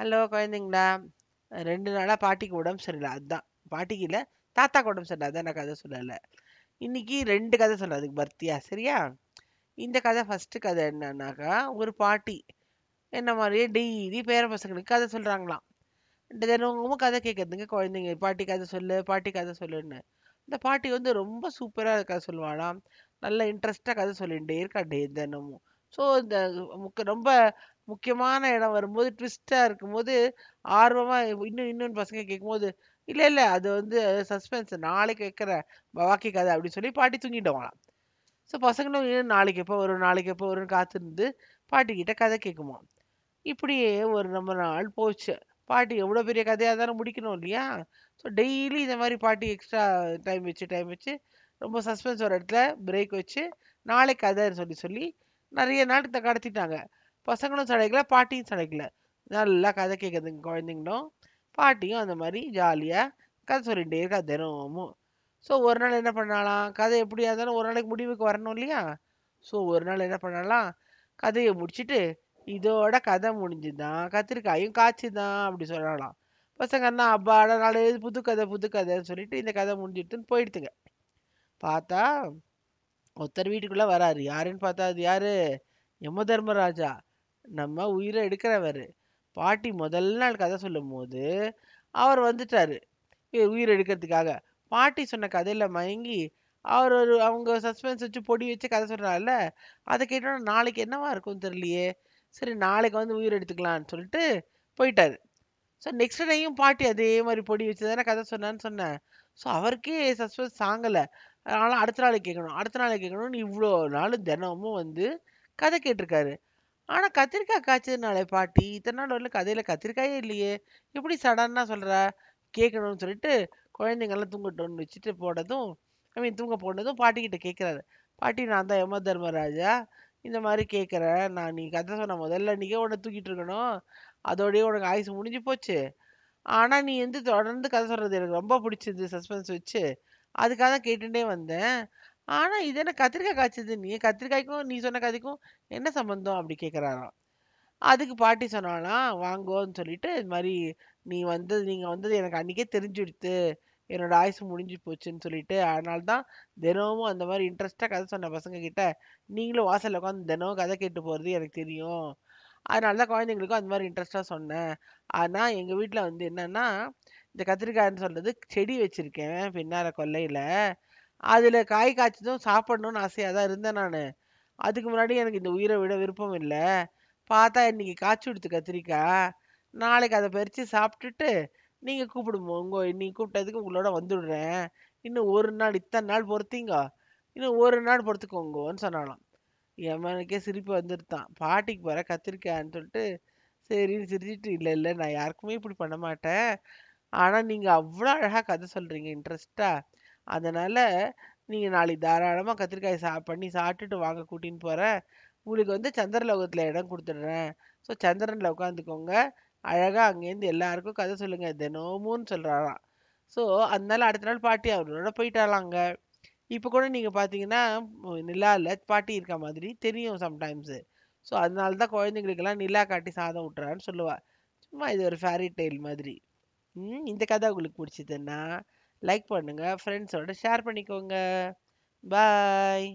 hello குழந்தைங்களா ரெண்டு நாளாக பாட்டிக்கு உடம்பு சரியில்லை அதுதான் பாட்டிக்கு இல்லை தாத்தாக்கு உடம்பு சரியில்லை அதான் நான் கதை சொல்லலை இன்னைக்கு ரெண்டு கதை சொல்ல அதுக்கு பர்த்தியா சரியா இந்த கதை ஃபஸ்ட்டு கதை என்னன்னாக்கா ஒரு பாட்டி என்ன மாதிரியே டெய்லி பேர பசங்களுக்கு கதை சொல்கிறாங்களாம் தினமும் கதை கேட்குறதுங்க குழந்தைங்க பாட்டி கதை சொல்லு பாட்டி கதை சொல்லுன்னு இந்த பாட்டி வந்து ரொம்ப சூப்பராக கதை சொல்லுவாளாம் நல்ல இன்ட்ரெஸ்ட்டாக கதை சொல்லிகிட்டே இருக்கா டே தினமும் ஸோ இந்த முக்க ரொம்ப முக்கியமான இடம் வரும்போது ட்விஸ்ட்டாக இருக்கும்போது ஆர்வமாக இன்னும் இன்னொன்று பசங்க கேட்கும்போது இல்லை இல்லை அது வந்து சஸ்பென்ஸ் நாளைக்கு வைக்கிற பாக்கி கதை அப்படின்னு சொல்லி பாட்டி தூங்கிட்டவங்களாம் ஸோ பசங்களும் இன்னும் நாளைக்கு எப்போ வரும் நாளைக்கு எப்போ வரும்னு காத்திருந்து பாட்டிக்கிட்ட கதை கேட்குமா இப்படியே ஒரு நம்ம நாள் போச்சு பாட்டி எவ்வளோ பெரிய கதையாக தானே முடிக்கணும் இல்லையா ஸோ டெய்லி இந்த மாதிரி பாட்டி எக்ஸ்ட்ரா டைம் வச்சு டைம் வச்சு ரொம்ப சஸ்பென்ஸ் ஒரு இடத்துல பிரேக் வச்சு நாளைக்கு கதைன்னு சொல்லி சொல்லி நிறைய நாட்டு கடத்திட்டாங்க பசங்களும் சடைக்கல பாட்டியும் சடைக்கல நல்லா கதை கேட்குதுங்க குழந்தைங்களும் பாட்டியும் அந்த மாதிரி ஜாலியாக கதை சொல்லிகிட்டே இருக்கா தினமும் ஸோ ஒரு நாள் என்ன பண்ணலாம் கதை எப்படியா இருந்தாலும் ஒரு நாளைக்கு முடிவுக்கு வரணும் இல்லையா ஸோ ஒரு நாள் என்ன பண்ணலாம் கதையை முடிச்சுட்டு இதோட கதை தான் கத்திரிக்காயும் தான் அப்படி சொல்லலாம் பசங்க அண்ணா அப்பாடா நாலு புது கதை புது கதைன்னு சொல்லிட்டு இந்த கதை முடிஞ்சிட்டுன்னு போயிடுதுங்க பார்த்தா ஒருத்தர் வீட்டுக்குள்ளே வராரு யாருன்னு பார்த்தா அது யாரு யம தர்மராஜா நம்ம உயிரை எடுக்கிறவர் பாட்டி முதல் நாள் கதை சொல்லும் போது அவர் வந்துட்டாரு உயிர் எடுக்கிறதுக்காக பாட்டி சொன்ன கதையில மயங்கி அவர் ஒரு அவங்க சஸ்பென்ஸ் வச்சு பொடி வச்சு கதை சொல்றாருல்ல அதை கேட்டோன்னா நாளைக்கு என்னவா இருக்கும் தெரியலையே சரி நாளைக்கு வந்து உயிர் எடுத்துக்கலாம்னு சொல்லிட்டு போயிட்டாரு ஸோ நெக்ஸ்ட் டைம் பாட்டி அதே மாதிரி பொடி வச்சு தானே கதை சொன்னான்னு சொன்னேன் ஸோ அவருக்கே சஸ்பென்ஸ் தாங்கலை அதனால் அடுத்த நாள் கேட்கணும் அடுத்த நாள் கேட்கணும்னு இவ்வளோ நாள் தினமும் வந்து கதை கேட்டிருக்காரு ஆனால் கத்திரிக்காய் காய்ச்சதுனாலே பாட்டி இத்தனை நாள் வரல கதையில் கத்திரிக்காயே இல்லையே எப்படி சடனாக சொல்கிறா கேட்கணும்னு சொல்லிட்டு குழந்தைங்கள்லாம் தூங்கட்டோம்னு வச்சுட்டு போனதும் ஐ மீன் தூங்க போனதும் பாட்டிக்கிட்ட கேட்குறாரு பாட்டி நான் தான் யம தர்மராஜா இந்த மாதிரி கேட்குறேன் நான் நீ கதை சொன்ன முதல்ல நீக்கே உன்னை தூக்கிட்டு இருக்கணும் அதோடய உனக்கு ஆயுசு முடிஞ்சு போச்சு ஆனால் நீ வந்து தொடர்ந்து கதை சொல்கிறது எனக்கு ரொம்ப பிடிச்சிது சஸ்பென்ஸ் வச்சு அதுக்காக தான் கேட்டுகிட்டே வந்தேன் ஆனால் இது என்ன கத்திரிக்காய் காய்ச்சது நீ கத்திரிக்காய்க்கும் நீ சொன்ன கதைக்கும் என்ன சம்மந்தம் அப்படி கேட்குறாராம் அதுக்கு பாட்டி சொன்னாலாம் வாங்கோன்னு சொல்லிட்டு இது மாதிரி நீ வந்தது நீங்கள் வந்தது எனக்கு அன்றைக்கே தெரிஞ்சுடுத்து என்னோட ஆயுசு முடிஞ்சு போச்சுன்னு சொல்லிட்டு அதனால தான் தினமும் அந்த மாதிரி இன்ட்ரெஸ்டாக கதை சொன்ன பசங்க கிட்ட நீங்களும் வாசலில் உட்காந்து தினமும் கதை கேட்டு போகிறது எனக்கு தெரியும் அதனால தான் குழந்தைங்களுக்கும் அந்த மாதிரி இன்ட்ரெஸ்ட்டாக சொன்னேன் ஆனால் எங்கள் வீட்டில் வந்து என்னென்னா இந்த கத்திரிக்காய்ன்னு சொல்றது செடி வச்சிருக்கேன் பின்னால கொல்லையில அதுல காய் காய்ச்சதும் சாப்பிடணும்னு ஆசையாக தான் இருந்தேன் நான் அதுக்கு முன்னாடி எனக்கு இந்த உயிரை விட விருப்பம் இல்லை பார்த்தா இன்னைக்கு காய்ச்சி கொடுத்து கத்திரிக்காய் நாளைக்கு அதை பறித்து சாப்பிட்டுட்டு நீங்கள் கூப்பிடுங்க உங்கள் இன்னைக்கு கூப்பிட்டதுக்கு உங்களோட வந்துடுறேன் இன்னும் ஒரு நாள் இத்தனை நாள் பொறுத்தீங்க இன்னும் ஒரு நாள் பொறுத்துக்கோங்கன்னு சொன்னாலாம் எவனுக்கே சிரிப்பு வந்துருத்தான் பாட்டிக்கு போகிற கத்திரிக்காய்ன்னு சொல்லிட்டு சரின்னு சிரிச்சிட்டு இல்லை இல்லை நான் யாருக்குமே இப்படி பண்ண மாட்டேன் ஆனால் நீங்கள் அவ்வளோ அழகாக கதை சொல்கிறீங்க இன்ட்ரெஸ்ட்டாக அதனால் நீங்கள் நாளைக்கு தாராளமாக கத்திரிக்காய் சா பண்ணி சாப்பிட்டுட்டு வாங்க கூட்டின்னு போகிறேன் உங்களுக்கு வந்து சந்திரலோகத்தில் இடம் கொடுத்துட்றேன் ஸோ சந்திரனில் உட்காந்துக்கோங்க அழகாக அங்கேருந்து எல்லாருக்கும் கதை சொல்லுங்கள் தினமும்னு சொல்கிறாராம் ஸோ அதனால அடுத்த நாள் பாட்டி அவரோட போயிட்டாலாங்க இப்போ கூட நீங்கள் பார்த்தீங்கன்னா நிலாவில் பாட்டி இருக்க மாதிரி தெரியும் சம்டைம்ஸு ஸோ அதனால தான் குழந்தைங்களுக்கெல்லாம் நிலா காட்டி சாதம் விட்டுறான்னு சொல்லுவாள் சும்மா இது ஒரு ஃபேரி டெய்ல் மாதிரி இந்த கதை உங்களுக்கு பிடிச்சதுன்னா லைக் பண்ணுங்கள் ஃப்ரெண்ட்ஸோட ஷேர் பண்ணிக்கோங்க பாய்